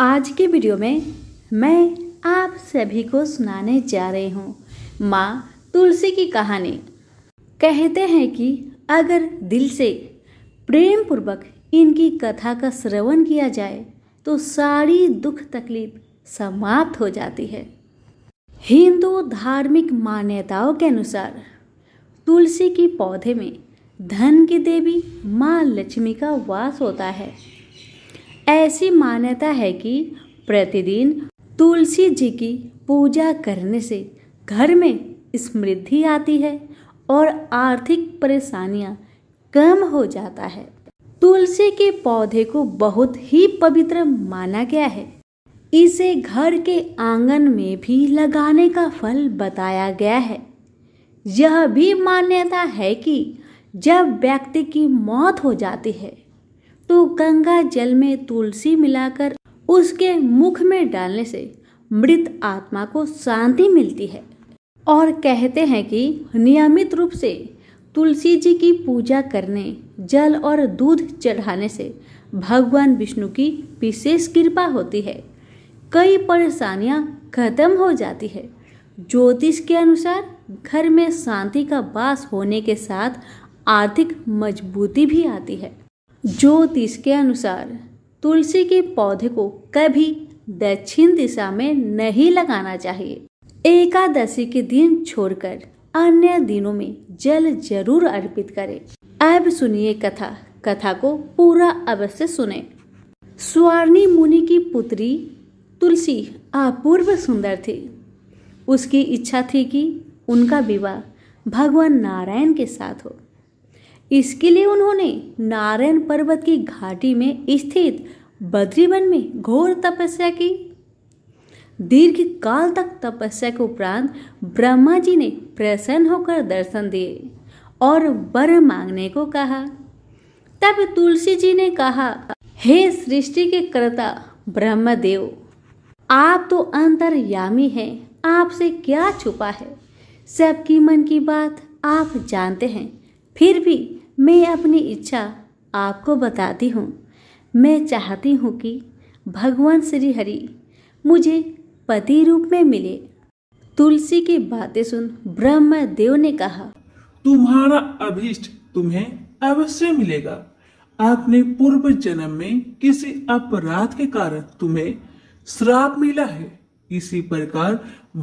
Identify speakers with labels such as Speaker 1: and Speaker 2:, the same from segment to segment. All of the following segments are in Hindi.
Speaker 1: आज के वीडियो में मैं आप सभी को सुनाने जा रही हूँ माँ तुलसी की कहानी कहते हैं कि अगर दिल से प्रेम पूर्वक इनकी कथा का श्रवण किया जाए तो सारी दुख तकलीफ समाप्त हो जाती है हिंदू धार्मिक मान्यताओं के अनुसार तुलसी की पौधे में धन की देवी माँ लक्ष्मी का वास होता है ऐसी मान्यता है कि प्रतिदिन तुलसी जी की पूजा करने से घर में समृद्धि आती है और आर्थिक परेशानियां कम हो जाता है तुलसी के पौधे को बहुत ही पवित्र माना गया है इसे घर के आंगन में भी लगाने का फल बताया गया है यह भी मान्यता है कि जब व्यक्ति की मौत हो जाती है तो गंगा जल में तुलसी मिलाकर उसके मुख में डालने से मृत आत्मा को शांति मिलती है और कहते हैं कि नियमित रूप से तुलसी जी की पूजा करने जल और दूध चढ़ाने से भगवान विष्णु की विशेष कृपा होती है कई परेशानियां खत्म हो जाती है ज्योतिष के अनुसार घर में शांति का वास होने के साथ आर्थिक मजबूती भी आती है ज्योतिष के अनुसार तुलसी के पौधे को कभी दक्षिण दिशा में नहीं लगाना चाहिए एकादशी के दिन छोड़कर अन्य दिनों में जल जरूर अर्पित करें अब सुनिए कथा कथा को पूरा अवश्य सुने स्वर्णी मुनि की पुत्री तुलसी अपूर्व सुंदर थी उसकी इच्छा थी कि उनका विवाह भगवान नारायण के साथ हो इसके लिए उन्होंने नारायण पर्वत की घाटी में स्थित बद्रीवन में घोर तपस्या की दीर्घ काल तक तपस्या के उपरांत ब्रह्मा जी ने प्रसन्न होकर दर्शन दिए और वर मांगने को कहा तब तुलसी जी ने कहा हे सृष्टि के कर्ता देव आप तो अंतर्यामी हैं आपसे क्या छुपा है सबकी मन की बात आप जानते हैं फिर भी मैं अपनी इच्छा आपको बताती हूँ मैं चाहती हूँ कि भगवान श्री हरि मुझे पति रूप में मिले तुलसी की बातें सुन ब्रह्म देव ने कहा
Speaker 2: तुम्हारा अभीष्ट तुम्हें अवश्य मिलेगा आपने पूर्व जन्म में किसी अपराध के कारण तुम्हें श्राप मिला है इसी प्रकार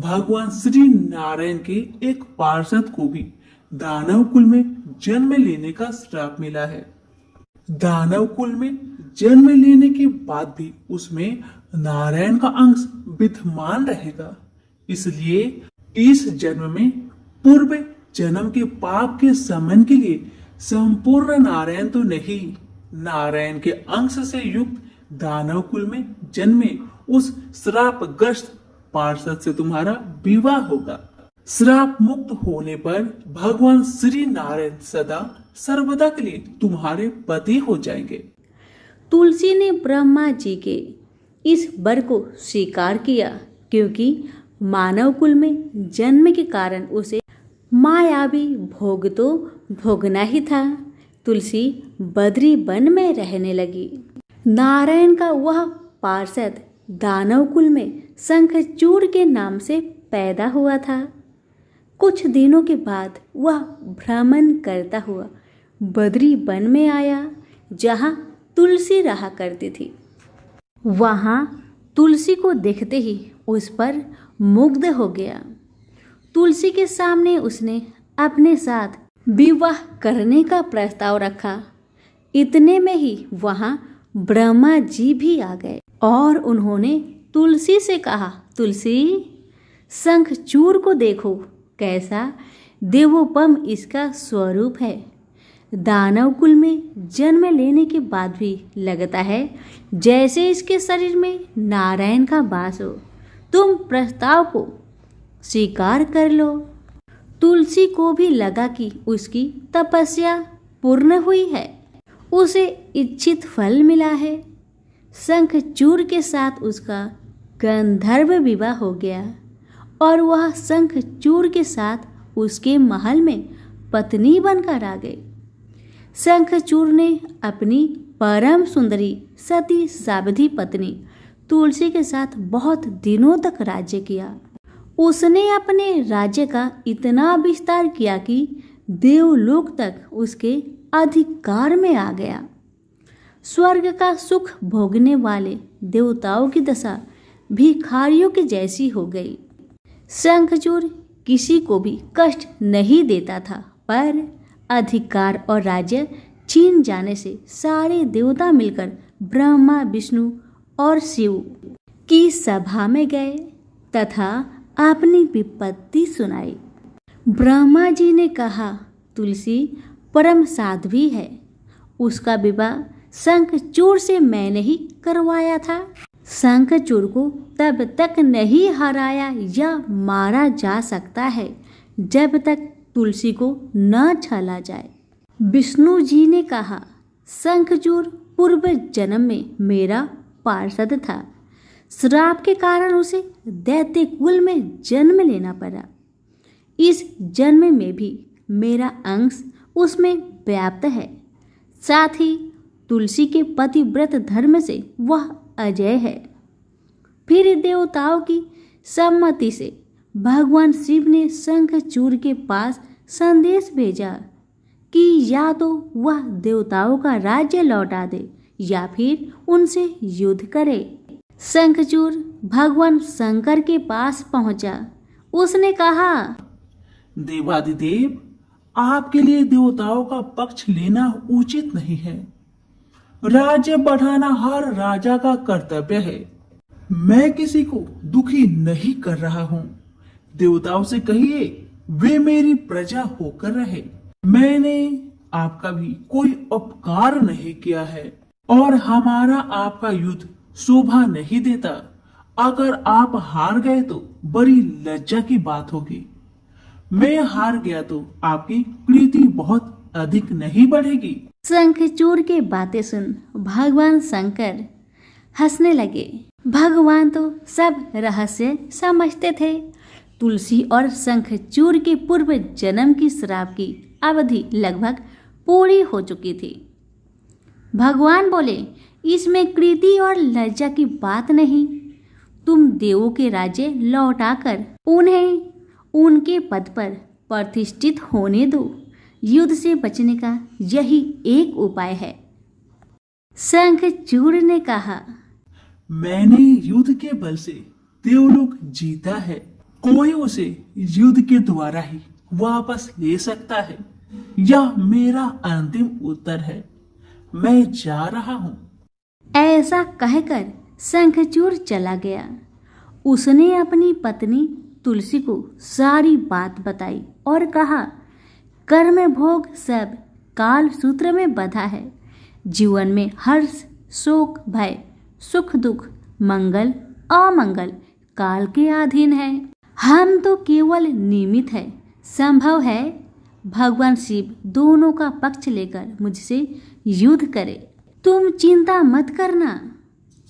Speaker 2: भगवान श्री नारायण के एक पार्षद को भी दानव कुल में जन्म लेने का श्राप मिला है दानव कुल में जन्म लेने के बाद भी उसमें नारायण का अंश विद्यमान रहेगा इसलिए इस जन्म में पूर्व जन्म के पाप के समन के लिए संपूर्ण नारायण तो नहीं नारायण के अंश से युक्त दानव कुल में जन्मे उस श्रापग्रस्त पार्षद से तुम्हारा विवाह होगा श्राप मुक्त होने पर भगवान श्री नारायण सदा सर्वदा के लिए तुम्हारे पति हो जाएंगे
Speaker 1: तुलसी ने ब्रह्मा जी के इस वर को स्वीकार किया क्योंकि मानव कुल में जन्म के कारण उसे मायावी भोग तो भोगना ही था तुलसी बद्री वन में रहने लगी नारायण का वह पार्षद दानव कुल में शंखचूर के नाम से पैदा हुआ था कुछ दिनों के बाद वह भ्रमण करता हुआ बद्री वन में आया जहाँ तुलसी रहा करती थी वहाँ तुलसी को देखते ही उस पर मुग्ध हो गया तुलसी के सामने उसने अपने साथ विवाह करने का प्रस्ताव रखा इतने में ही वहाँ ब्रह्मा जी भी आ गए और उन्होंने तुलसी से कहा तुलसी शंखचूर को देखो कैसा देवोपम इसका स्वरूप है दानव कुल में जन्म लेने के बाद भी लगता है जैसे इसके शरीर में नारायण का वास हो तुम प्रस्ताव को स्वीकार कर लो तुलसी को भी लगा कि उसकी तपस्या पूर्ण हुई है उसे इच्छित फल मिला है शंखचूर के साथ उसका गंधर्व विवाह हो गया और वह शंख चूर के साथ उसके महल में पत्नी बनकर आ गई शंखचूर ने अपनी परम सुंदरी सती सावधि पत्नी तुलसी के साथ बहुत दिनों तक राज्य किया उसने अपने राज्य का इतना विस्तार किया कि देवलोक तक उसके अधिकार में आ गया स्वर्ग का सुख भोगने वाले देवताओं की दशा भिखारियों की जैसी हो गई शंखचूर किसी को भी कष्ट नहीं देता था पर अधिकार और राज्य छीन जाने से सारे देवता मिलकर ब्रह्मा विष्णु और शिव की सभा में गए तथा अपनी विपत्ति सुनाई ब्रह्मा जी ने कहा तुलसी परम साध्वी है उसका विवाह शंखचूर से मैंने ही करवाया था शंखचूर को तब तक नहीं हराया या मारा जा सकता है जब तक तुलसी को न छला जाए विष्णु जी ने कहा शंखचूर पूर्व जन्म में मेरा पार्षद था श्राप के कारण उसे दैत्य कुल में जन्म लेना पड़ा इस जन्म में भी मेरा अंश उसमें व्याप्त है साथ ही तुलसी के पतिव्रत धर्म से वह अजय है फिर देवताओं की सम्मति से भगवान शिव ने शंखचूर के पास संदेश भेजा कि या तो वह देवताओं का राज्य लौटा दे या फिर उनसे युद्ध करे शंखचूर भगवान शंकर के पास पहुंचा उसने कहा
Speaker 2: देवादिदेव आपके लिए देवताओं का पक्ष लेना उचित नहीं है राज्य बढ़ाना हर राजा का कर्तव्य है मैं किसी को दुखी नहीं कर रहा हूँ देवताओं से कहिए वे मेरी प्रजा होकर रहे मैंने आपका भी कोई उपकार नहीं किया है और हमारा आपका युद्ध शोभा नहीं देता अगर आप हार गए तो बड़ी लज्जा की बात होगी मैं हार गया तो आपकी कृति बहुत अधिक नहीं बढ़ेगी
Speaker 1: शंखचूर की बातें सुन भगवान शंकर हंसने लगे भगवान तो सब रहस्य समझते थे तुलसी और शंखचूर के पूर्व जन्म की श्राप की अवधि लगभग पूरी हो चुकी थी भगवान बोले इसमें कृति और लज्जा की बात नहीं तुम देवों के राज्य लौटाकर उन्हें उनके पद पर प्रतिष्ठित होने दो युद्ध से बचने का यही एक उपाय है चूड़ ने कहा
Speaker 2: मैंने युद्ध के बल से देवलोक जीता है कोई उसे युद्ध के द्वारा ही वापस ले सकता है यह मेरा अंतिम उत्तर है मैं जा रहा हूँ
Speaker 1: ऐसा कहकर शंखचूर चला गया उसने अपनी पत्नी तुलसी को सारी बात बताई और कहा कर्म भोग सब काल सूत्र में बधा है जीवन में हर्ष शोक भय सुख दुख मंगल अमंगल काल के अधीन है हम तो केवल निमित है संभव है भगवान शिव दोनों का पक्ष लेकर मुझसे युद्ध करे तुम चिंता मत करना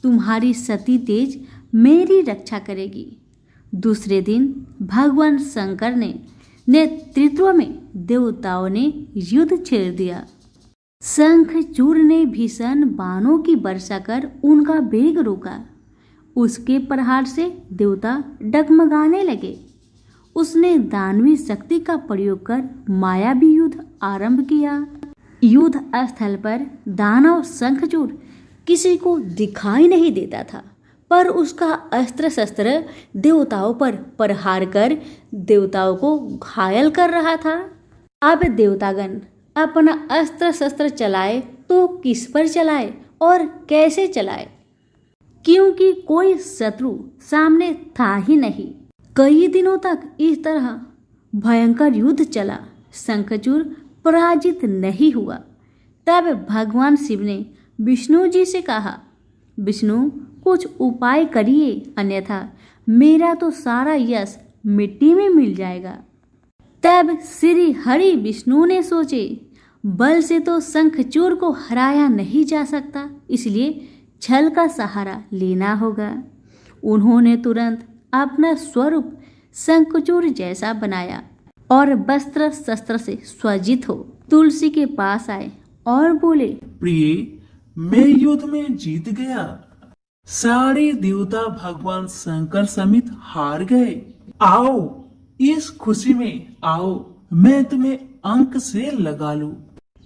Speaker 1: तुम्हारी सती तेज मेरी रक्षा करेगी दूसरे दिन भगवान शंकर ने नेतृत्व में देवताओं ने युद्ध छेड़ दिया शंखचूर ने भीषण बाणों की वर्षा कर उनका वेग रोका उसके प्रहार से देवता डगमगाने लगे उसने दानवी शक्ति का प्रयोग कर मायावी युद्ध आरंभ किया युद्ध स्थल पर दानव शंखचूर किसी को दिखाई नहीं देता था पर उसका अस्त्र शस्त्र देवताओं पर प्रहार कर देवताओं को घायल कर रहा था अब देवतागण अपना अस्त्र शस्त्र चलाए तो किस पर चलाए और कैसे चलाए क्योंकि कोई शत्रु सामने था ही नहीं कई दिनों तक इस तरह भयंकर युद्ध चला शंखचूर पराजित नहीं हुआ तब भगवान शिव ने विष्णु जी से कहा विष्णु कुछ उपाय करिए अन्यथा मेरा तो सारा यश मिट्टी में मिल जाएगा तब श्री हरि विष्णु ने सोचे बल से तो शंखचूर को हराया नहीं जा सकता इसलिए छल का सहारा लेना होगा उन्होंने तुरंत अपना स्वरूप शंखचूर जैसा बनाया और वस्त्र शस्त्र से स्वजित हो तुलसी के पास आए और बोले
Speaker 2: प्रिय मैं युद्ध में जीत गया सारे देवता भगवान शंकर समेत हार गए आओ इस खुशी में आओ मैं तुम्हें अंक से लगा लू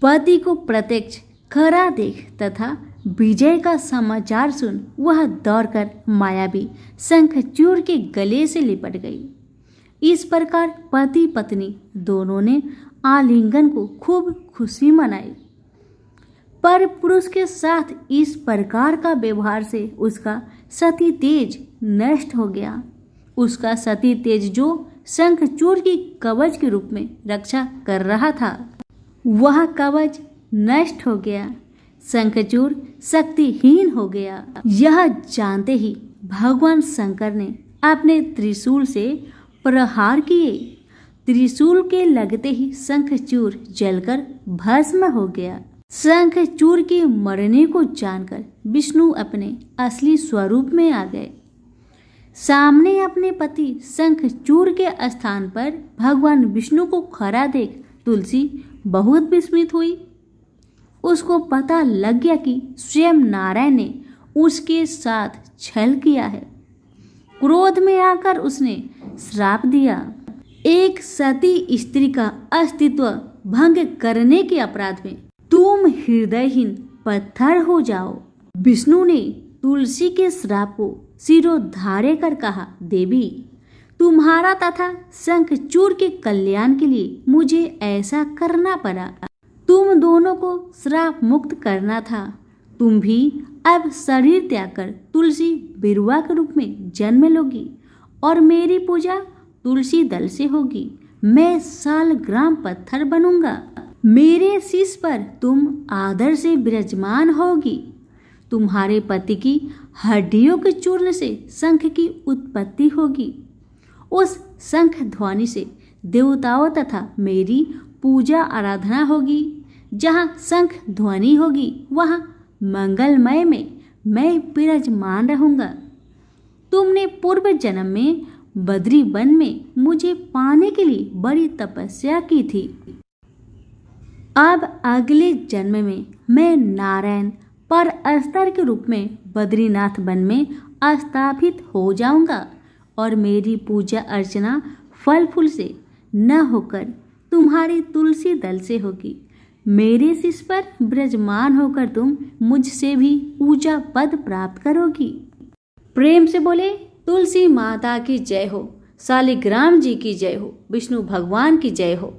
Speaker 1: पति को प्रत्यक्ष खरा देख तथा विजय का समाचार सुन वह दौड़ भी मायावी चूर के गले से लिपट गई इस प्रकार पति पत्नी दोनों ने आलिंगन को खूब खुशी मनाई पर पुरुष के साथ इस प्रकार का व्यवहार से उसका सती तेज नष्ट हो गया उसका सती तेज जो शंखचूर की कवच के रूप में रक्षा कर रहा था वह कवच नष्ट हो गया शंखचूर शक्तिहीन हो गया यह जानते ही भगवान शंकर ने अपने त्रिशूल से प्रहार किए त्रिशूल के लगते ही शंखचूर जलकर भस्म हो गया शंखचूर के मरने को जानकर विष्णु अपने असली स्वरूप में आ गए सामने अपने पति शंखचूर के स्थान पर भगवान विष्णु को खड़ा देख तुलसी बहुत विस्मित हुई उसको पता लग गया कि स्वयं नारायण ने उसके साथ छल किया है क्रोध में आकर उसने श्राप दिया एक सती स्त्री का अस्तित्व भंग करने के अपराध में तुम हृदयहीन पत्थर हो जाओ विष्णु ने तुलसी के श्राप को सिरोधारे कर कहा देवी तुम्हारा तथा शंख चूर के कल्याण के लिए मुझे ऐसा करना पड़ा तुम दोनों को श्राप मुक्त करना था तुम भी अब शरीर त्याग कर तुलसी बिरुआ के रूप में जन्म लोगी और मेरी पूजा तुलसी दल से होगी मैं साल ग्राम पत्थर बनूंगा मेरे शीश पर तुम आदर से विराजमान होगी तुम्हारे पति की हड्डियों के चूर्ण से शंख की उत्पत्ति होगी उस शंख ध्वनि से देवताओं तथा मेरी पूजा आराधना होगी जहाँ शंख ध्वनि होगी वहाँ मंगलमय में मैं विराजमान रहूँगा तुमने पूर्व जन्म में बद्री वन में मुझे पाने के लिए बड़ी तपस्या की थी अब अगले जन्म में मैं नारायण पर अस्तर के रूप में बद्रीनाथ वन में स्थापित हो जाऊंगा और मेरी पूजा अर्चना फल फूल से न होकर तुम्हारे तुलसी दल से होगी मेरे शिष्य पर ब्रजमान होकर तुम मुझसे भी पूजा पद प्राप्त करोगी प्रेम से बोले तुलसी माता की जय हो शालिग्राम जी की जय हो विष्णु भगवान की जय हो